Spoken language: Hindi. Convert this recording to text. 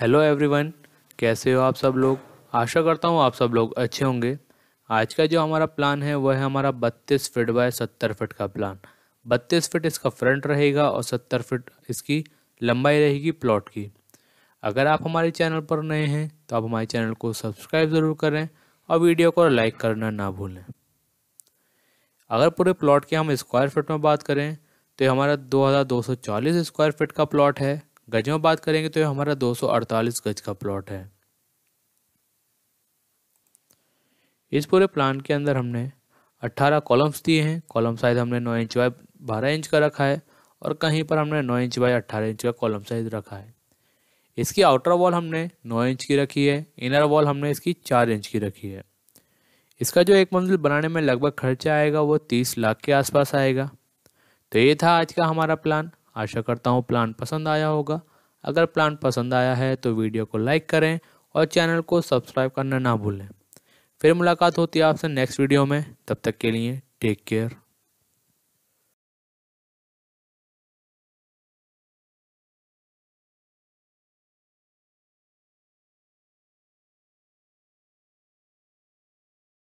हेलो एवरीवन कैसे हो आप सब लोग आशा करता हूँ आप सब लोग अच्छे होंगे आज का जो हमारा प्लान है वह है हमारा बत्तीस फिट बाय सत्तर फिट का प्लान बत्तीस फिट इसका फ्रंट रहेगा और सत्तर फिट इसकी लंबाई रहेगी प्लॉट की अगर आप हमारे चैनल पर नए हैं तो आप हमारे चैनल को सब्सक्राइब ज़रूर करें और वीडियो को लाइक करना ना भूलें अगर पूरे प्लॉट की हम स्क्वायर फिट में बात करें तो हमारा दो स्क्वायर फिट का प्लॉट है गज में बात करेंगे तो ये हमारा 248 गज का प्लॉट है इस पूरे प्लान के अंदर हमने 18 कॉलम्स दिए हैं कॉलम साइज हमने 9 इंच बाय 12 इंच का रखा है और कहीं पर हमने 9 इंच बाय 18 इंच का कॉलम साइज रखा है इसकी आउटर वॉल हमने 9 इंच की रखी है इनर वॉल हमने इसकी 4 इंच की रखी है इसका जो एक मंजिल बनाने में लगभग खर्चा आएगा वो 30 लाख के आसपास आएगा तो ये था आज का हमारा प्लान आशा करता हूँ प्लान पसंद आया होगा अगर प्लान पसंद आया है तो वीडियो को लाइक करें और चैनल को सब्सक्राइब करना ना भूलें फिर मुलाकात होती है आपसे नेक्स्ट वीडियो में तब तक के लिए टेक केयर